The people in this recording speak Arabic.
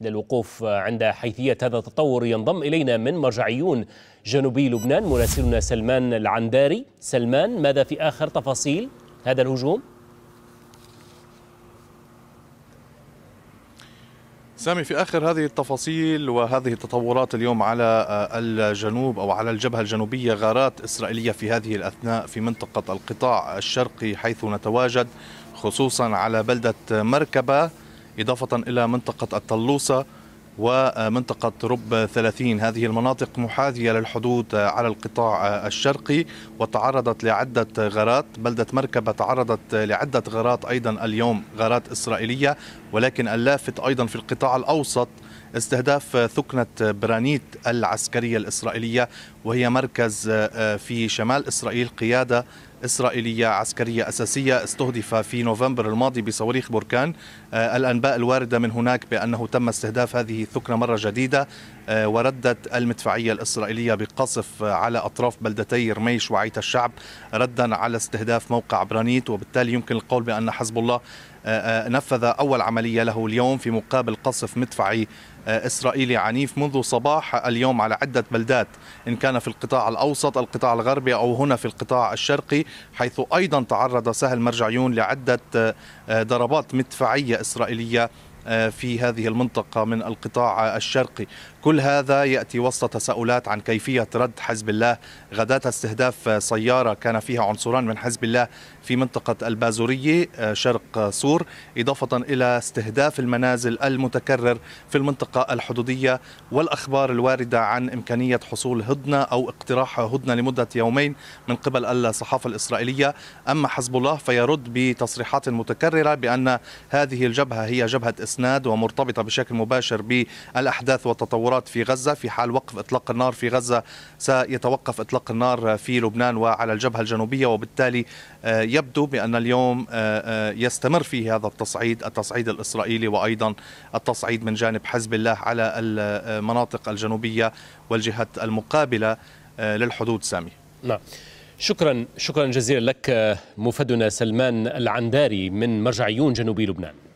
للوقوف عند حيثية هذا التطور ينضم إلينا من مرجعيون جنوبي لبنان مراسلنا سلمان العنداري سلمان ماذا في آخر تفاصيل هذا الهجوم؟ سامي في اخر هذه التفاصيل وهذه التطورات اليوم على آه، الجنوب او على الجبهه الجنوبيه غارات اسرائيليه في هذه الاثناء في منطقه القطاع الشرقي حيث نتواجد خصوصا على بلده مركبه إضافة إلى منطقة الطلوسة ومنطقة رب 30 هذه المناطق محاذية للحدود على القطاع الشرقي وتعرضت لعدة غارات بلدة مركبة تعرضت لعدة غارات أيضا اليوم غارات إسرائيلية ولكن اللافت أيضا في القطاع الأوسط استهداف ثكنة برانيت العسكرية الإسرائيلية وهي مركز في شمال إسرائيل قيادة إسرائيلية عسكرية أساسية استهدف في نوفمبر الماضي بصواريخ بركان آه، الأنباء الواردة من هناك بأنه تم استهداف هذه الثكنة مرة جديدة آه، وردت المدفعية الإسرائيلية بقصف على أطراف بلدتي رميش وعيت الشعب ردا على استهداف موقع برانيت وبالتالي يمكن القول بأن حزب الله آه، آه، نفذ أول عملية له اليوم في مقابل قصف مدفعي آه، إسرائيلي عنيف منذ صباح اليوم على عدة بلدات إن كان في القطاع الأوسط القطاع الغربي أو هنا في القطاع الشرقي حيث أيضا تعرض سهل مرجعيون لعدة ضربات مدفعية إسرائيلية في هذه المنطقة من القطاع الشرقي كل هذا يأتي وسط تساؤلات عن كيفية رد حزب الله غداة استهداف سيارة كان فيها عنصران من حزب الله في منطقة البازورية آه، شرق سور إضافة إلى استهداف المنازل المتكرر في المنطقة الحدودية والأخبار الواردة عن إمكانية حصول هدنة أو اقتراح هدنة لمدة يومين من قبل الصحافة الإسرائيلية أما حزب الله فيرد بتصريحات متكررة بأن هذه الجبهة هي جبهة إسناد ومرتبطة بشكل مباشر بالأحداث والتطورات التطورات في غزة في حال وقف إطلاق النار في غزة سيتوقف إطلاق النار في لبنان وعلى الجبهة الجنوبية وبالتالي آه، يبدو بأن اليوم آه، آه، يستمر فيه هذا التصعيد التصعيد الإسرائيلي وأيضا التصعيد من جانب حزب الله على المناطق الجنوبية والجهات المقابلة للحدود سامي نعم شكرا شكرا جزيلا لك مفدنا سلمان العنداري من مرجعيون جنوبي لبنان